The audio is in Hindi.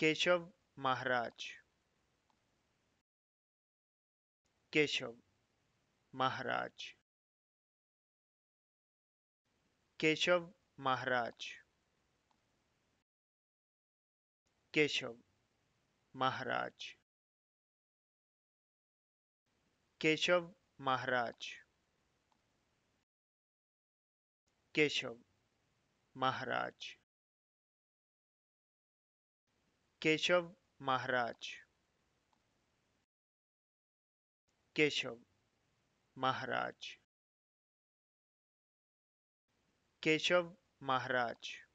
केशव महाराज केशव महाराज केशव महाराज केशव महाराज केशव महाराज केशव महाराज केशव महाराज केशव महाराज केशव महाराज